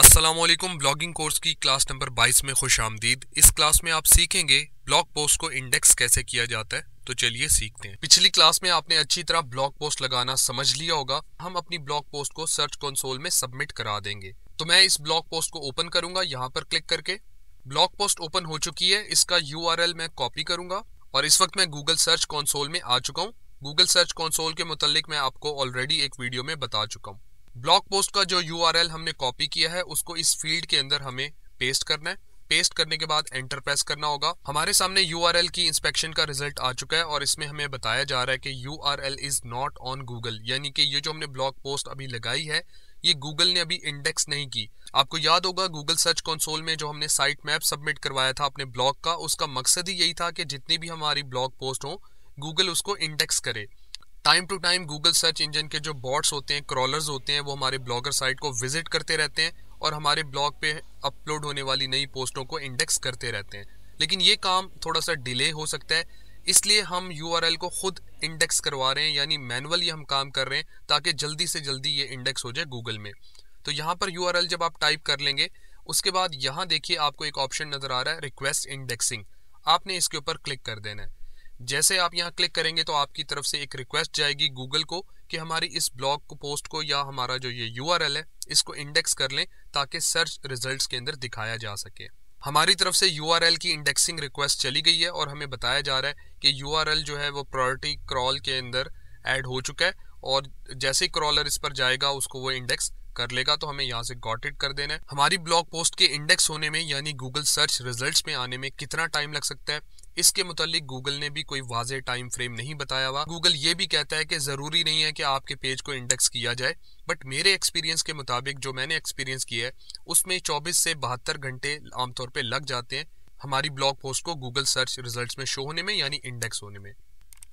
Aslam blogging course की class number 22 में खुश आमदीद इस क्लास में आप सीखेंगे ब्लॉग पोस्ट को इंडेक्स कैसे किया जाता है तो चलिए सीखते हैं पिछली क्लास में आपने अच्छी तरह ब्लॉग पोस्ट लगाना समझ लिया होगा हम अपनी ब्लॉग पोस्ट को सर्च कंसोल में सबमिट करा देंगे तो मैं इस ब्लॉग पोस्ट को ओपन करूंगा यहाँ पर क्लिक करके ब्लॉग पोस्ट ओपन हो चुकी है इसका यू आर एल मैं कॉपी करूंगा और इस वक्त मैं गूगल सर्च कॉन्सोल में आ चुका हूँ गूगल सर्च कॉन्सोल के मुतालिक मैं आपको ऑलरेडी एक वीडियो में बता चुका हूँ ब्लॉग पोस्ट का जो यू हमने कॉपी किया है उसको इस फील्ड के अंदर हमें पेस्ट करना है पेस्ट करने के बाद एंटर प्रेस करना होगा हमारे सामने यू की इंस्पेक्शन का रिजल्ट आ चुका है और इसमें हमें बताया जा रहा है कि you is not on Google यानी कि ये जो हमने ब्लॉग पोस्ट अभी लगाई है ये गूगल ने अभी इंडेक्स नहीं की आपको याद होगा गूगल सर्च कंसोल में जो हमने साइट मैप सबमिट करवाया था अपने ब्लॉग का उसका मकसद ही यही था कि जितनी भी हमारी ब्लॉग पोस्ट हो गूगल उसको इंडेक्स करे time to time Google search engine के जो बॉट्स होते हैं क्रॉलर्स होते हैं वो हमारे ब्लॉगर साइट को विजिट करते रहते हैं और हमारे ब्लॉग पे अपलोड होने वाली नई पोस्टों को इंडेक्स करते रहते हैं लेकिन ये काम थोड़ा सा डिले हो सकता है इसलिए हम यू को खुद इंडेक्स करवा रहे हैं यानी मैनुअली हम काम कर रहे हैं ताकि जल्दी से जल्दी ये इंडेक्स हो जाए गूगल में तो यहाँ पर यू जब आप टाइप कर लेंगे उसके बाद यहाँ देखिए आपको एक ऑप्शन नज़र आ रहा है रिक्वेस्ट इंडेक्सिंग आपने इसके ऊपर क्लिक कर देना है जैसे आप यहाँ क्लिक करेंगे तो आपकी तरफ से एक रिक्वेस्ट जाएगी गूगल को कि हमारी इस ब्लॉग को पोस्ट को या हमारा जो ये यू है इसको इंडेक्स कर लें ताकि सर्च रिजल्ट के अंदर दिखाया जा सके हमारी तरफ से यू की इंडेक्सिंग रिक्वेस्ट चली गई है और हमें बताया जा रहा है कि यू जो है वो प्रायोरिटी क्रॉल के अंदर एड हो चुका है और जैसे ही क्रॉलर इस पर जाएगा उसको वो इंडेक्स कर लेगा तो हमें यहाँ से गॉट इट कर देना है हमारी ब्लॉग पोस्ट के इंडेक्स होने में यानी गूगल सर्च रिजल्ट्स में आने में कितना टाइम लग सकता है इसके मुतालिक गूगल ने भी कोई वाज टाइम फ्रेम नहीं बताया हुआ गूगल ये भी कहता है कि जरूरी नहीं है कि आपके पेज को इंडेक्स किया जाए बट मेरे एक्सपीरियंस के मुताबिक जो मैंने एक्सपीरियंस किया है उसमें 24 से बहत्तर घंटे आमतौर पर लग जाते हैं हमारी ब्लॉग पोस्ट को गूगल सर्च रिजल्ट में शो होने में यानी इंडेक्स होने में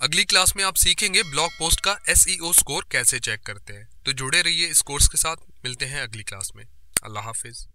अगली क्लास में आप सीखेंगे ब्लॉग पोस्ट का एस स्कोर e कैसे चेक करते हैं तो जुड़े रहिए इस कोर्स के साथ मिलते हैं अगली क्लास में अल्लाह हाफिज़